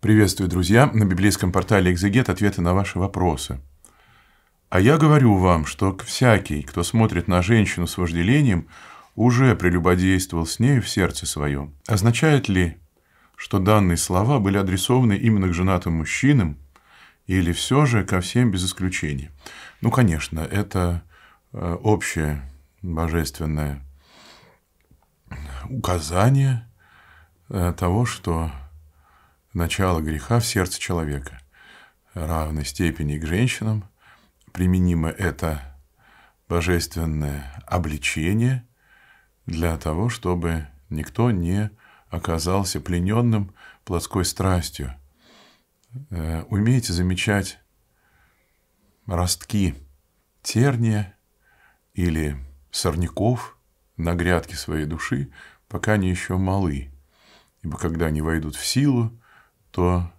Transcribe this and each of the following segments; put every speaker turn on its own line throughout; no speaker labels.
Приветствую, друзья! На библейском портале «Экзегет» ответы на ваши вопросы. А я говорю вам, что всякий, кто смотрит на женщину с вожделением, уже прелюбодействовал с нею в сердце своем. Означает ли, что данные слова были адресованы именно к женатым мужчинам, или все же ко всем без исключения? Ну, конечно, это э, общее божественное указание э, того, что начало греха в сердце человека. Равной степени к женщинам применимо это божественное обличение для того, чтобы никто не оказался плененным плотской страстью. Э, умейте замечать ростки терния или сорняков на грядке своей души, пока они еще малы, ибо когда они войдут в силу, то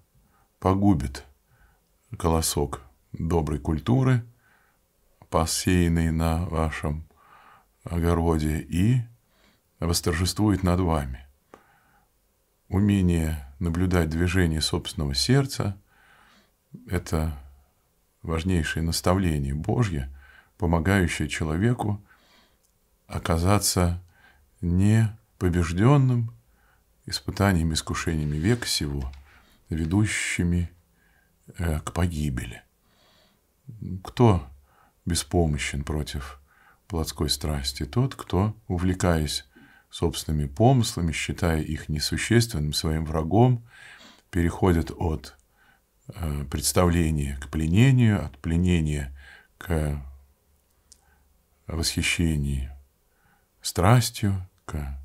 погубит колосок доброй культуры, посеянный на вашем огороде, и восторжествует над вами. Умение наблюдать движение собственного сердца – это важнейшее наставление Божье, помогающее человеку оказаться не побежденным испытаниями, искушениями века сего – ведущими э, к погибели. Кто беспомощен против плотской страсти? Тот, кто, увлекаясь собственными помыслами, считая их несущественным своим врагом, переходит от э, представления к пленению, от пленения к восхищению страстью, к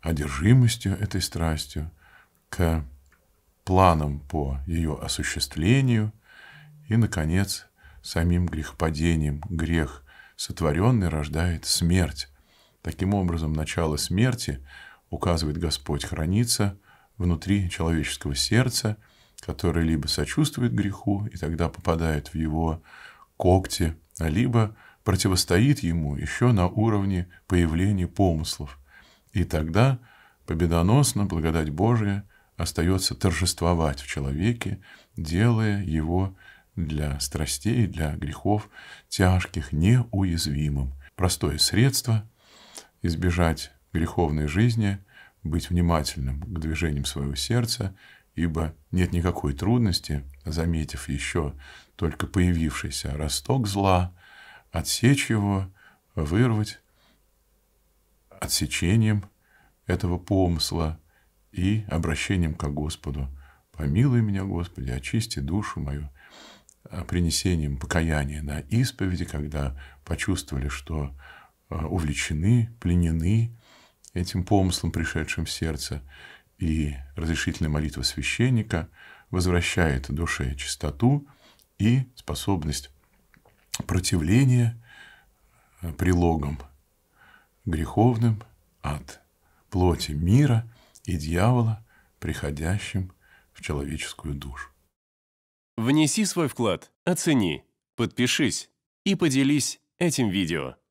одержимостью этой страстью, к планом по ее осуществлению и, наконец, самим грехопадением. Грех сотворенный рождает смерть. Таким образом, начало смерти, указывает Господь, хранится внутри человеческого сердца, которое либо сочувствует греху и тогда попадает в его когти, либо противостоит ему еще на уровне появления помыслов. И тогда победоносно благодать Божия – остается торжествовать в человеке, делая его для страстей, для грехов тяжких, неуязвимым. Простое средство избежать греховной жизни, быть внимательным к движениям своего сердца, ибо нет никакой трудности, заметив еще только появившийся росток зла, отсечь его, вырвать отсечением этого помысла, и обращением к Господу. «Помилуй меня, Господи, очисти душу мою» а принесением покаяния на исповеди, когда почувствовали, что а, увлечены, пленены этим помыслом, пришедшим в сердце, и разрешительная молитва священника возвращает душе чистоту и способность противления а, прилогам греховным от плоти мира – и дьявола, приходящим в человеческую душу. Внеси свой вклад, оцени, подпишись и поделись этим видео.